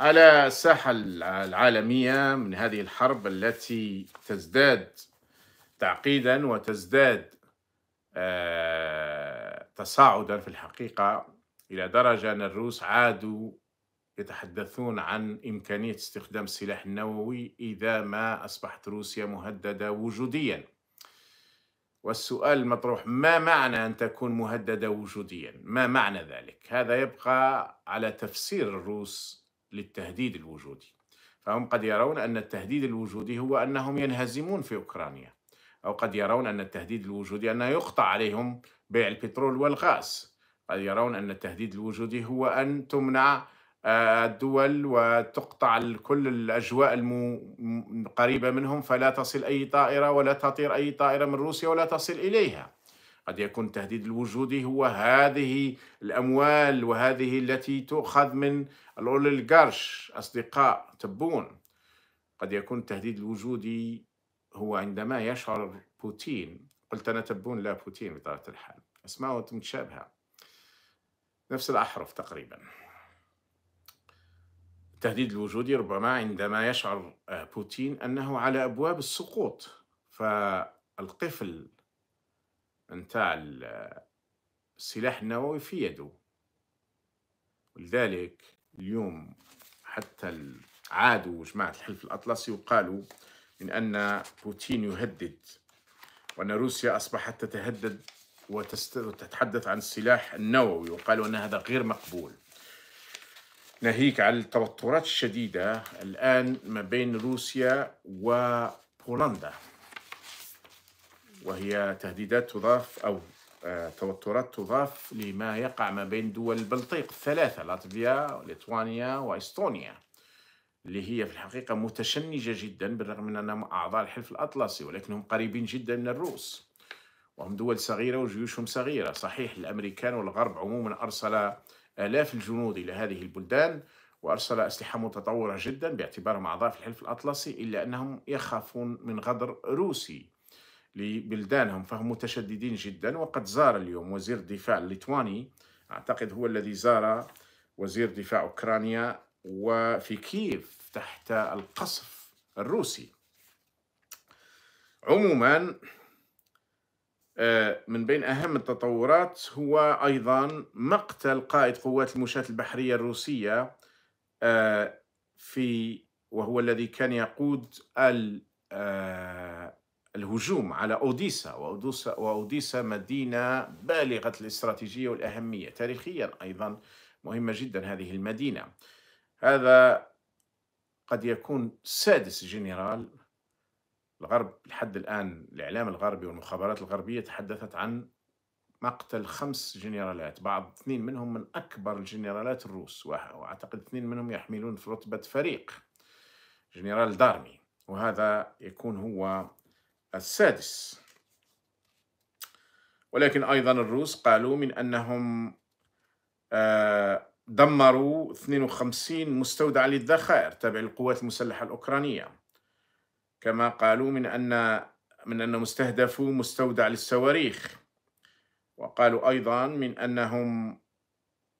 على الساحة العالمية من هذه الحرب التي تزداد تعقيدا وتزداد آه، تصاعدا في الحقيقة إلى درجة أن الروس عادوا يتحدثون عن إمكانية استخدام السلاح النووي إذا ما أصبحت روسيا مهددة وجوديا والسؤال المطروح ما معنى أن تكون مهددة وجوديا؟ ما معنى ذلك؟ هذا يبقى على تفسير الروس للتهديد الوجودي فهم قد يرون أن التهديد الوجودي هو أنهم ينهزمون في أوكرانيا أو قد يرون أن التهديد الوجودي أن يقطع عليهم بيع البترول والغاز قد يرون أن التهديد الوجودي هو أن تمنع آه، الدول وتقطع كل الأجواء القريبة منهم فلا تصل أي طائرة ولا تطير أي طائرة من روسيا ولا تصل إليها قد يكون التهديد الوجودي هو هذه الأموال وهذه التي تؤخذ من الأوليغارش أصدقاء تبون قد يكون التهديد الوجودي هو عندما يشعر بوتين قلت أنا تبون لا بوتين بطبيعة الحال أسماء متشابهة نفس الأحرف تقريبا التهديد الوجودي ربما عندما يشعر آه، بوتين أنه على أبواب السقوط فالقفل نتاع السلاح النووي في يده ولذلك اليوم حتى عادوا جماعة الحلف الأطلسي وقالوا من أن بوتين يهدد وأن روسيا أصبحت تتهدد وتتحدث عن السلاح النووي وقالوا أن هذا غير مقبول ناهيك على التوترات الشديدة الآن ما بين روسيا وبولندا وهي تهديدات تضاف أو آه، توترات تضاف لما يقع ما بين دول البلطيق الثلاثة لاتفيا ليتوانيا وإستونيا اللي هي في الحقيقة متشنجة جدا بالرغم من أنهم أعضاء الحلف الأطلسي ولكنهم قريبين جدا من الروس وهم دول صغيرة وجيوشهم صغيرة صحيح الأمريكان والغرب عموما أرسل آلاف الجنود إلى هذه البلدان وأرسل أسلحة متطورة جدا باعتبارهم أعضاء في الحلف الأطلسي إلا أنهم يخافون من غدر روسي لبلدانهم فهم متشددين جدا وقد زار اليوم وزير الدفاع الليتواني أعتقد هو الذي زار وزير دفاع أوكرانيا وفي كييف تحت القصف الروسي عموما آه، من بين أهم التطورات هو أيضا مقتل قائد قوات المشاة البحرية الروسية آه، في وهو الذي كان يقود آه، الهجوم على أوديسا وأوديسا, وأوديسا مدينة بالغة الاستراتيجية والأهمية تاريخيا أيضا مهمة جدا هذه المدينة هذا قد يكون سادس جنرال الغرب لحد الآن الإعلام الغربي والمخابرات الغربية تحدثت عن مقتل خمس جنرالات بعض اثنين منهم من أكبر الجنرالات الروس وأعتقد اثنين منهم يحملون في رتبة فريق جنرال دارمي وهذا يكون هو السادس ولكن أيضا الروس قالوا من أنهم آه، دمروا 52 مستودع للذخائر تابع للقوات المسلحة الأوكرانية كما قالوا من أن من أنهم استهدفوا مستودع للصواريخ وقالوا أيضا من أنهم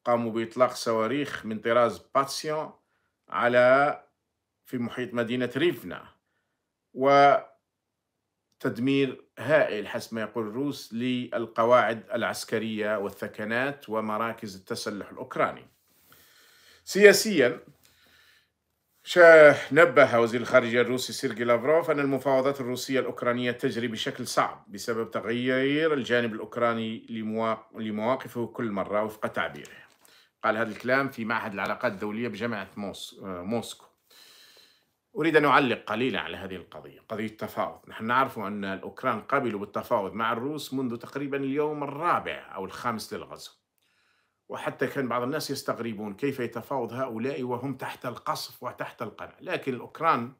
قاموا بإطلاق صواريخ من طراز باتسيون على في محيط مدينة ريفنا و تدمير هائل حسب ما يقول الروس للقواعد العسكريه والثكنات ومراكز التسلح الاوكراني. سياسيا نبه وزير الخارجية الروسي سيرجي لافروف أن المفاوضات الروسية الأوكرانية تجري بشكل صعب بسبب تغيير الجانب الأوكراني لمواقفه كل مرة وفق تعبيره قال هذا الكلام في معهد العلاقات الدولية بجامعة موسكو أريد أن أعلق قليلا على هذه القضية قضية التفاوض نحن نعرف أن الأوكران قبلوا بالتفاوض مع الروس منذ تقريبا اليوم الرابع أو الخامس للغزو وحتى كان بعض الناس يستغربون كيف يتفاوض هؤلاء وهم تحت القصف وتحت القمع لكن الأوكران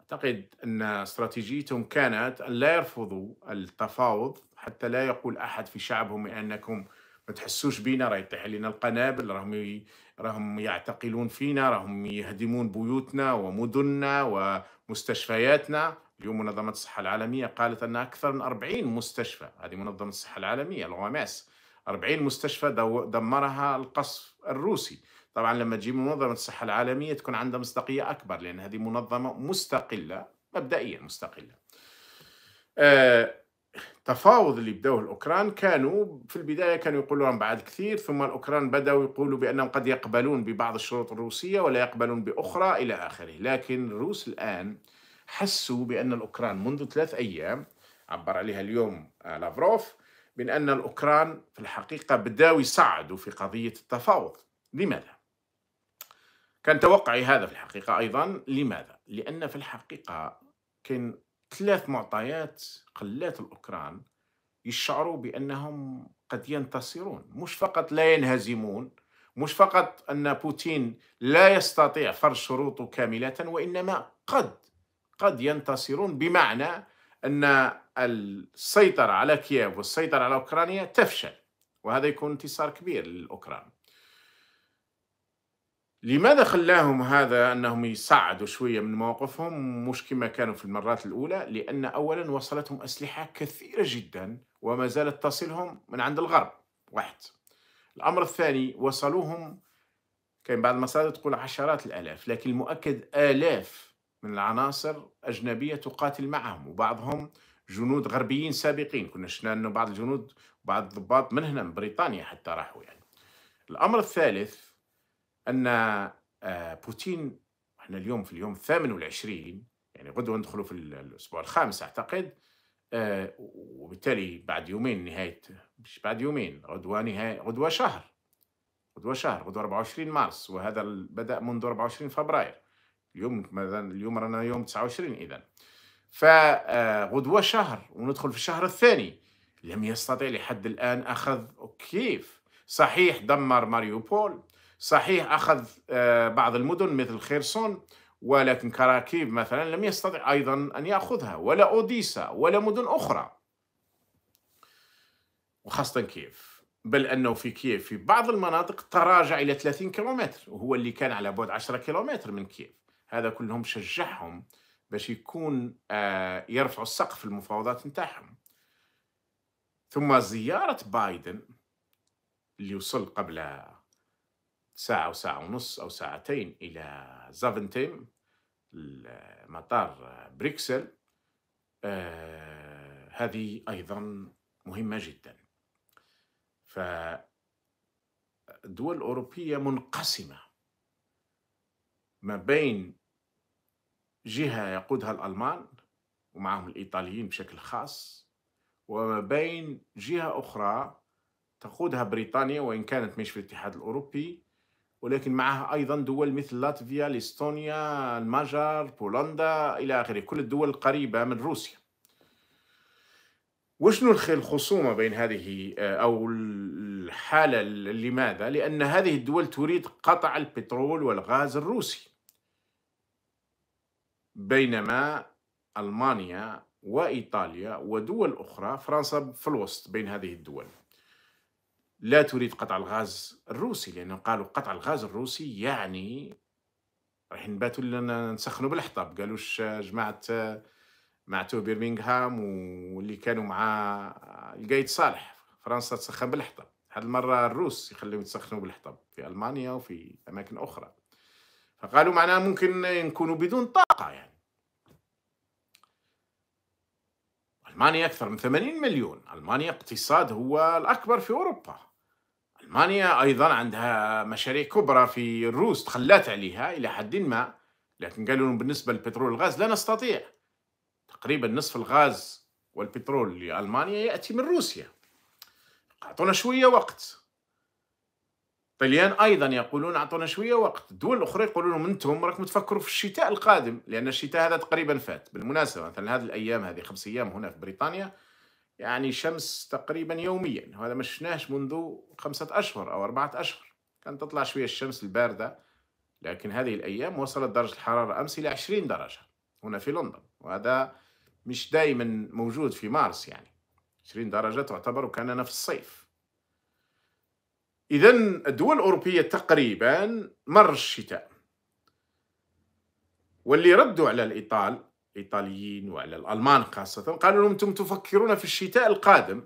أعتقد أن استراتيجيتهم كانت أن لا يرفضوا التفاوض حتى لا يقول أحد في شعبهم أنكم ما تحسوش بينا راه يطيح علينا القنابل راهم ي... راهم يعتقلون فينا راهم يهدمون بيوتنا ومدننا ومستشفياتنا اليوم منظمة الصحة العالمية قالت أن أكثر من 40 مستشفى هذه منظمة الصحة العالمية الغواماس 40 مستشفى دمرها القصف الروسي طبعا لما تجي منظمة الصحة العالمية تكون عندها مصداقية أكبر لأن هذه منظمة مستقلة مبدئيا مستقلة آه التفاوض اللي بداوه الاوكران كانوا في البدايه كانوا يقولوا عن بعد كثير ثم الاوكران بداوا يقولوا بانهم قد يقبلون ببعض الشروط الروسيه ولا يقبلون باخرى الى اخره، لكن الروس الان حسوا بان الاوكران منذ ثلاث ايام عبر عليها اليوم آه، لافروف من ان الاوكران في الحقيقه بداوا يصعدوا في قضيه التفاوض، لماذا؟ كان توقعي هذا في الحقيقه ايضا، لماذا؟ لان في الحقيقه كان ثلاث معطيات قلات الأوكران يشعروا بأنهم قد ينتصرون مش فقط لا ينهزمون مش فقط أن بوتين لا يستطيع فرض شروطه كاملة وإنما قد قد ينتصرون بمعنى أن السيطرة على كييف والسيطرة على أوكرانيا تفشل وهذا يكون انتصار كبير للأوكران لماذا خلاهم هذا انهم يصعدوا شويه من موقفهم مش كما كانوا في المرات الاولى لان اولا وصلتهم اسلحه كثيره جدا وما زالت تصلهم من عند الغرب واحد الامر الثاني وصلوهم كان بعض المصادر تقول عشرات الالاف لكن المؤكد الاف من العناصر اجنبيه تقاتل معهم وبعضهم جنود غربيين سابقين كنا شفنا انه بعض الجنود بعض الضباط من هنا من بريطانيا حتى راحوا يعني الامر الثالث ان آه، بوتين احنا اليوم في اليوم الثامن والعشرين يعني غدوه ندخلوا في الاسبوع الخامس اعتقد آه، وبالتالي بعد يومين نهايه مش بعد يومين غدوه نهايه غدوه شهر غدوه شهر غدوه 24 مارس وهذا بدا منذ 24 فبراير اليوم مثلا اليوم رانا يوم 29 اذا فغدوه شهر وندخل في الشهر الثاني لم يستطع لحد الان اخذ كيف صحيح دمر ماريوبول صحيح أخذ آه، بعض المدن مثل خيرسون ولكن كراكيف مثلا لم يستطع أيضا أن يأخذها ولا أوديسا ولا مدن أخرى وخاصة كييف بل أنه في كييف في بعض المناطق تراجع إلى 30 كيلومتر وهو اللي كان على بعد 10 كيلومتر من كييف هذا كلهم شجعهم باش يكون آه، يرفعوا السقف المفاوضات نتاعهم ثم زيارة بايدن اللي وصل قبل ساعة وساعة ونص أو ساعتين إلى زافنتيم مطار بريكسل آه هذه أيضا مهمة جدا فالدول الأوروبية منقسمة ما بين جهة يقودها الألمان ومعهم الإيطاليين بشكل خاص وما بين جهة أخرى تقودها بريطانيا وإن كانت مش في الاتحاد الأوروبي ولكن معها أيضا دول مثل لاتفيا ليستونيا المجر بولندا إلى آخره كل الدول القريبة من روسيا وشنو الخصومة بين هذه آه، أو الحالة لماذا؟ لأن هذه الدول تريد قطع البترول والغاز الروسي بينما ألمانيا وإيطاليا ودول أخرى فرنسا في الوسط بين هذه الدول لا تريد قطع الغاز الروسي لأنهم قالوا قطع الغاز الروسي يعني راح نباتوا نسخنوا بالحطب قالوش جماعة مع تو بيرمنغهام واللي كانوا مع القايد صالح فرنسا تسخن بالحطب هذه المرة الروس يخليهم يتسخنوا بالحطب في ألمانيا وفي أماكن أخرى فقالوا معناها ممكن نكونوا بدون طاقة يعني ألمانيا أكثر من 80 مليون ألمانيا اقتصاد هو الأكبر في أوروبا ألمانيا أيضا عندها مشاريع كبرى في الروس تخلات عليها إلى حد ما لكن قالوا بالنسبة للبترول والغاز لا نستطيع تقريبا نصف الغاز والبترول لألمانيا يأتي من روسيا أعطونا شوية وقت طليان ايضا يقولون اعطونا شويه وقت الدول الاخرى يقولون انتم راكم تفكروا في الشتاء القادم لان الشتاء هذا تقريبا فات بالمناسبه مثلا هذه الايام هذه خمس ايام هنا في بريطانيا يعني شمس تقريبا يوميا وهذا ما شفناهش منذ خمسة أشهر أو أربعة أشهر كانت تطلع شوية الشمس الباردة لكن هذه الأيام وصلت درجة الحرارة أمس إلى 20 درجة هنا في لندن وهذا مش دائما موجود في مارس يعني 20 درجة تعتبر كأننا في الصيف إذا الدول الأوروبية تقريبا مر الشتاء واللي ردوا على الإيطال الإيطاليين وعلى الألمان خاصة قالوا لهم أنتم تفكرون في الشتاء القادم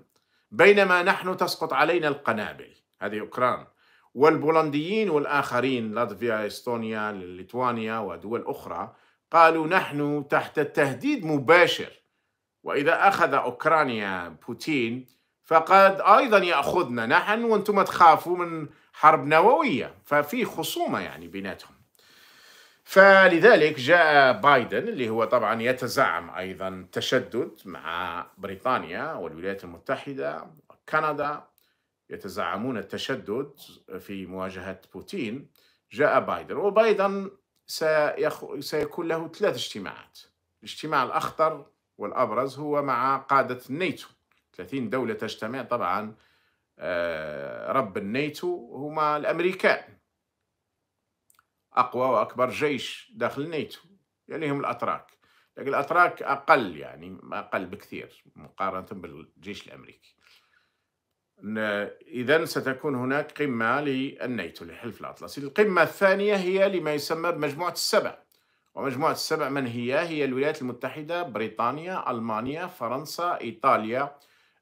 بينما نحن تسقط علينا القنابل هذه أوكران والبولنديين والآخرين لاتفيا إستونيا ليتوانيا ودول أخرى قالوا نحن تحت تهديد مباشر وإذا أخذ أوكرانيا بوتين فقد أيضا يأخذنا نحن وأنتم تخافوا من حرب نووية ففي خصومة يعني بيناتهم فلذلك جاء بايدن اللي هو طبعا يتزعم ايضا تشدد مع بريطانيا والولايات المتحده كندا يتزعمون التشدد في مواجهه بوتين جاء بايدن وبايدن سيخ... سيكون له ثلاث اجتماعات الاجتماع الاخطر والابرز هو مع قاده الناتو 30 دوله تجتمع طبعا آه، رب الناتو هما الامريكان اقوى واكبر جيش داخل نيتو يعني هم الاتراك لكن الاتراك اقل يعني اقل بكثير مقارنه بالجيش الامريكي اذا ستكون هناك قمه للنيتو لحلف الاطلسي القمه الثانيه هي لما يسمى بمجموعه السبع ومجموعه السبع من هي هي الولايات المتحده بريطانيا المانيا فرنسا ايطاليا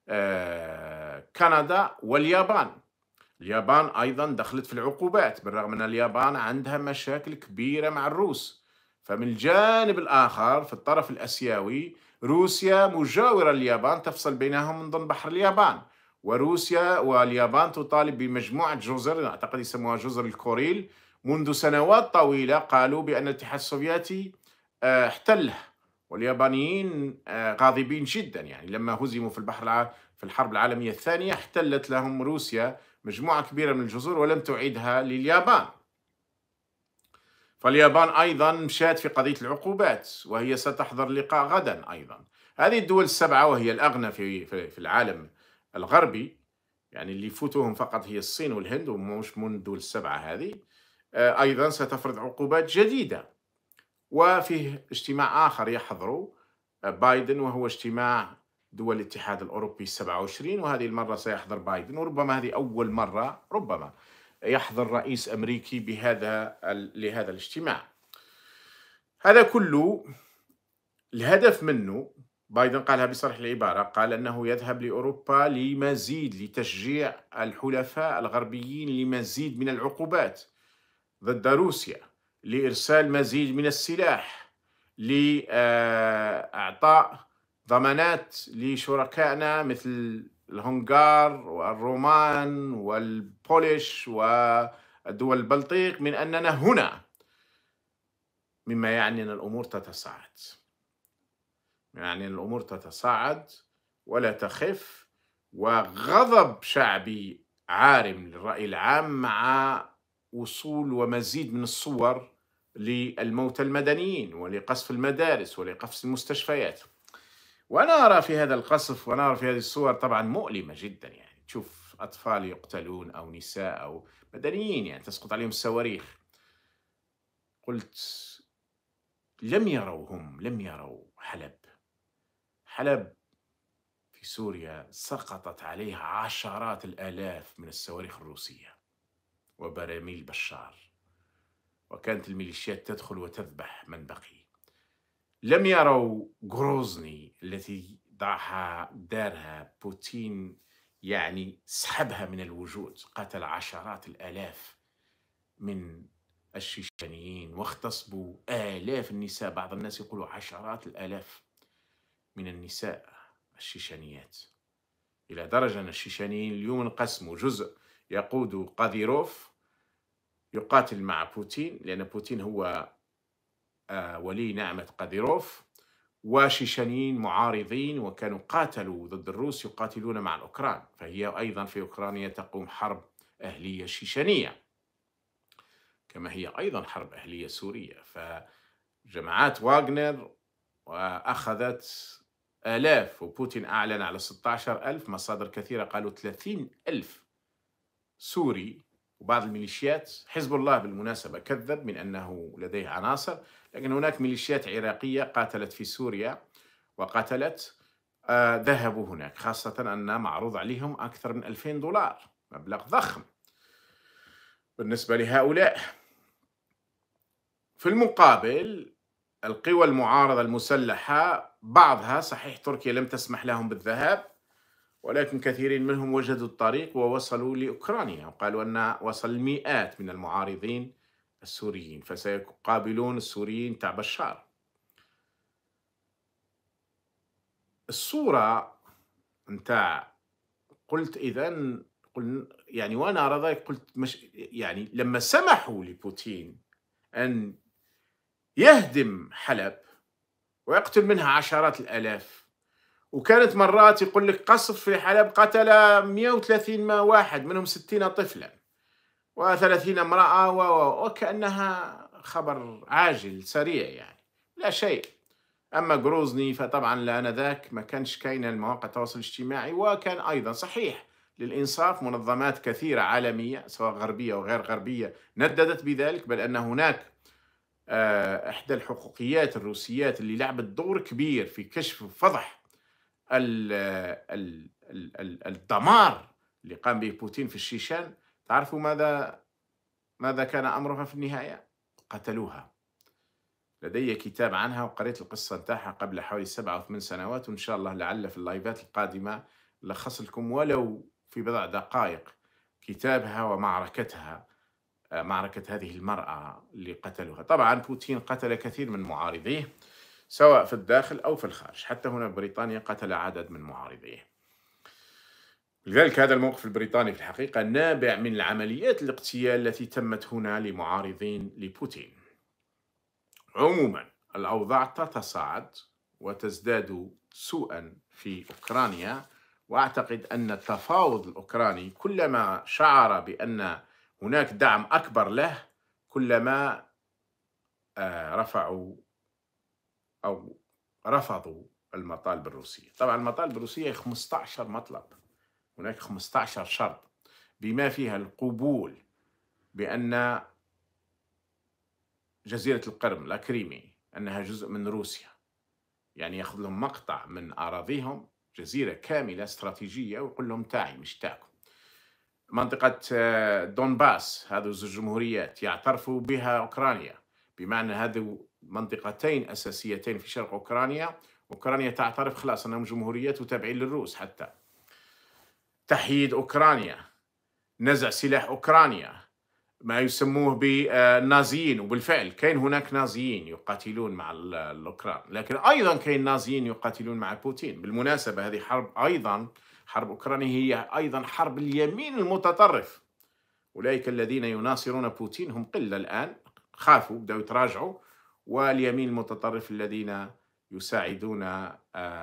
آه، كندا واليابان اليابان أيضا دخلت في العقوبات بالرغم أن اليابان عندها مشاكل كبيرة مع الروس فمن الجانب الآخر في الطرف الأسيوي روسيا مجاورة لليابان تفصل بينهم من ضمن بحر اليابان وروسيا واليابان تطالب بمجموعة جزر أعتقد يسموها جزر الكوريل منذ سنوات طويلة قالوا بأن الاتحاد السوفيتي آه، احتله واليابانيين آه، غاضبين جدا يعني لما هزموا في البحر في الحرب العالمية الثانية احتلت لهم روسيا مجموعة كبيرة من الجزر ولم تعيدها لليابان فاليابان أيضا مشات في قضية العقوبات وهي ستحضر لقاء غدا أيضا هذه الدول السبعة وهي الأغنى في, في العالم الغربي يعني اللي فوتوهم فقط هي الصين والهند ومش من الدول السبعة هذه آه، أيضا ستفرض عقوبات جديدة وفيه اجتماع آخر يحضره آه، بايدن وهو اجتماع دول الاتحاد الأوروبي 27 وهذه المرة سيحضر بايدن وربما هذه أول مرة ربما يحضر رئيس أمريكي بهذا لهذا الاجتماع هذا كله الهدف منه بايدن قالها بصرح العبارة قال أنه يذهب لأوروبا لمزيد لتشجيع الحلفاء الغربيين لمزيد من العقوبات ضد روسيا لإرسال مزيد من السلاح لإعطاء ضمانات لشركائنا مثل الهنغار والرومان والبولش والدول البلطيق من أننا هنا مما يعني أن الأمور تتصاعد يعني أن الأمور تتصاعد ولا تخف وغضب شعبي عارم للرأي العام مع وصول ومزيد من الصور للموتى المدنيين ولقصف المدارس ولقصف المستشفيات وانا ارى في هذا القصف وانا ارى في هذه الصور طبعا مؤلمه جدا يعني تشوف اطفال يقتلون او نساء او مدنيين يعني تسقط عليهم الصواريخ قلت لم يروا هم لم يروا حلب حلب في سوريا سقطت عليها عشرات الالاف من الصواريخ الروسيه وبراميل بشار وكانت الميليشيات تدخل وتذبح من بقي لم يروا غروزني التي ضاعها دارها بوتين يعني سحبها من الوجود قتل عشرات الآلاف من الشيشانيين واختصبوا آلاف النساء بعض الناس يقولوا عشرات الآلاف من النساء الشيشانيات إلى درجة أن الشيشانيين اليوم انقسموا جزء يقود قاذيروف يقاتل مع بوتين لأن بوتين هو ولي نعمة قاديروف وشيشانيين معارضين وكانوا قاتلوا ضد الروس يقاتلون مع الأوكران فهي أيضا في أوكرانيا تقوم حرب أهلية شيشانية كما هي أيضا حرب أهلية سورية فجماعات واغنر أخذت آلاف وبوتين أعلن على 16 ألف مصادر كثيرة قالوا 30 ألف سوري وبعض الميليشيات حزب الله بالمناسبة كذب من أنه لديه عناصر لكن هناك ميليشيات عراقية قاتلت في سوريا وقاتلت آه ذهبوا هناك خاصة أن معروض عليهم أكثر من 2000 دولار مبلغ ضخم بالنسبة لهؤلاء في المقابل القوى المعارضة المسلحة بعضها صحيح تركيا لم تسمح لهم بالذهاب ولكن كثير منهم وجدوا الطريق ووصلوا لأوكرانيا وقالوا أن وصل المئات من المعارضين السوريين فسيقابلون السوريين تاع بشار الصورة نتاع قلت إذا يعني وأنا أرى ذلك قلت مش يعني لما سمحوا لبوتين أن يهدم حلب ويقتل منها عشرات الآلاف وكانت مرات يقول لك قصف في حلب قتل 130 واحد منهم 60 طفلا و30 امرأة و... وكأنها خبر عاجل سريع يعني لا شيء أما جروزني فطبعا لآنذاك ما كانش كاين المواقع التواصل الاجتماعي وكان أيضا صحيح للإنصاف منظمات كثيرة عالمية سواء غربية وغير غربية نددت بذلك بل أن هناك آه، إحدى الحقوقيات الروسيات اللي لعبت دور كبير في كشف وفضح الدمار اللي قام به بوتين في الشيشان تعرفوا ماذا ماذا كان أمرها في النهاية قتلوها لدي كتاب عنها وقريت القصة نتاعها قبل حوالي سبعة أو ثمان سنوات وإن شاء الله لعل في اللايفات القادمة لخص لكم ولو في بضع دقائق كتابها ومعركتها آه، معركة هذه المرأة اللي قتلوها طبعا بوتين قتل كثير من معارضيه سواء في الداخل أو في الخارج حتى هنا بريطانيا قتل عدد من معارضيه لذلك هذا الموقف البريطاني في الحقيقة نابع من العمليات الاقتيال التي تمت هنا لمعارضين لبوتين عموما الأوضاع تتصاعد وتزداد سوءا في أوكرانيا وأعتقد أن التفاوض الأوكراني كلما شعر بأن هناك دعم أكبر له كلما آه، رفعوا أو رفضوا المطالب الروسية طبعا المطالب الروسية 15 مطلب هناك 15 شرط بما فيها القبول بأن جزيرة القرم لا كريمي أنها جزء من روسيا يعني ياخذ لهم مقطع من أراضيهم جزيرة كاملة استراتيجية ويقول لهم تاعي مش تاعكم منطقة آه، دونباس هذو الجمهوريات يعترفوا بها أوكرانيا بمعنى هذو منطقتين اساسيتين في شرق اوكرانيا اوكرانيا تعترف خلاص انهم جمهوريات وتابعين للروس حتى تحييد اوكرانيا نزع سلاح اوكرانيا ما يسموه بالنازيين وبالفعل كاين هناك نازيين يقاتلون مع الاوكران لكن ايضا كاين نازيين يقاتلون مع بوتين بالمناسبه هذه حرب ايضا حرب اوكرانيا هي ايضا حرب اليمين المتطرف اولئك الذين يناصرون بوتين هم قله الان خافوا بداوا يتراجعوا واليمين المتطرف الذين يساعدون آه،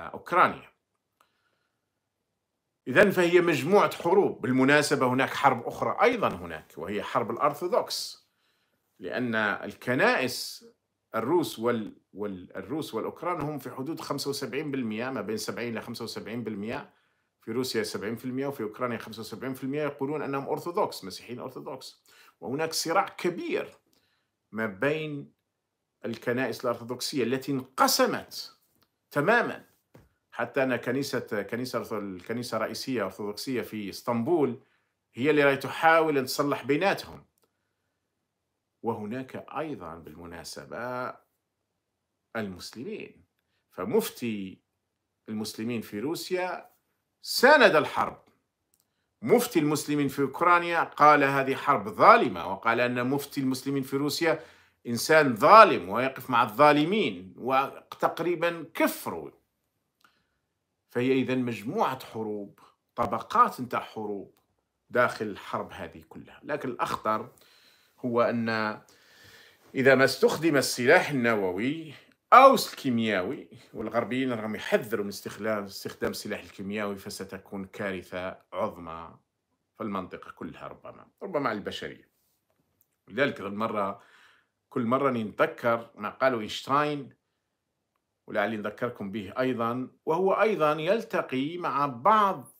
أوكرانيا إذا فهي مجموعة حروب بالمناسبة هناك حرب أخرى أيضا هناك وهي حرب الأرثوذكس لأن الكنائس الروس وال... والروس والأوكران هم في حدود 75% ما بين 70 إلى 75% في روسيا 70% وفي أوكرانيا 75% يقولون أنهم أرثوذكس مسيحيين أرثوذكس وهناك صراع كبير ما بين الكنائس الأرثوذكسية التي انقسمت تماما حتى أن كنيسة كنيسة الكنيسة الرئيسية الأرثوذكسية في اسطنبول هي اللي تحاول أن تصلح بيناتهم وهناك أيضا بالمناسبة المسلمين فمفتي المسلمين في روسيا ساند الحرب مفتي المسلمين في أوكرانيا قال هذه حرب ظالمة وقال أن مفتي المسلمين في روسيا إنسان ظالم ويقف مع الظالمين وتقريبا كفروا فهي إذا مجموعة حروب طبقات نتاع حروب داخل الحرب هذه كلها لكن الأخطر هو أن إذا ما استخدم السلاح النووي أو الكيميائي والغربيين رغم يحذروا من استخدام استخدام السلاح الكيميائي فستكون كارثة عظمى في المنطقة كلها ربما ربما على البشرية لذلك المرة كل مرة نتذكر ما قاله إينشتاين ولعلي نذكركم به أيضا وهو أيضا يلتقي مع بعض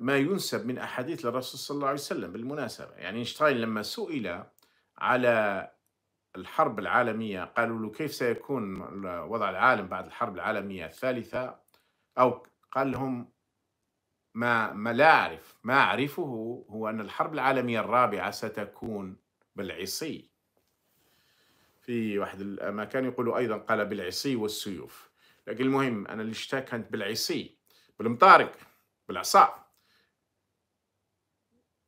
ما ينسب من أحاديث للرسول صلى الله عليه وسلم بالمناسبة يعني إينشتاين لما سئل على الحرب العالمية قالوا له كيف سيكون وضع العالم بعد الحرب العالمية الثالثة أو قال لهم ما, ما لا أعرف ما أعرفه هو أن الحرب العالمية الرابعة ستكون بالعصي في واحد الاماكن يقولوا ايضا قال بالعصي والسيوف لكن المهم انا اللي الشتاء كانت بالعصي بالمطارق بالعصا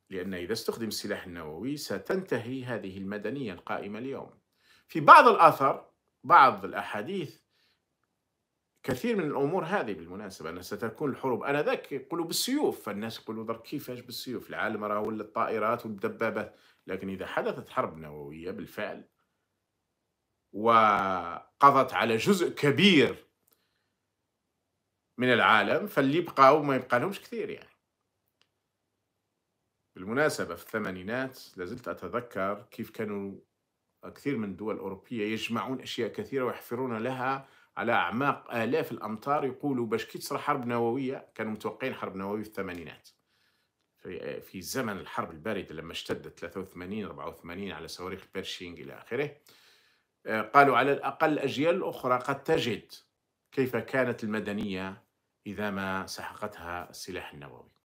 لان اذا استخدم السلاح النووي ستنتهي هذه المدنيه القائمه اليوم في بعض الاثر بعض الاحاديث كثير من الامور هذه بالمناسبه ان ستكون الحروب انذاك يقولوا بالسيوف فالناس يقولوا ضرب كيفاش بالسيوف العالم راه ولا الطائرات والدبابات لكن اذا حدثت حرب نوويه بالفعل وقضت على جزء كبير من العالم فاللي بقاو ما يبقى لهمش كثير يعني بالمناسبة في الثمانينات لازلت أتذكر كيف كانوا كثير من الدول الأوروبية يجمعون أشياء كثيرة ويحفرون لها على أعماق آلاف الأمتار يقولوا باش كي تصرى حرب نووية كانوا متوقعين حرب نووية في الثمانينات في, زمن الحرب الباردة لما اشتدت 83 84 على صواريخ بيرشينج إلى آخره قالوا على الأقل أجيال أخرى قد تجد كيف كانت المدنية إذا ما سحقتها السلاح النووي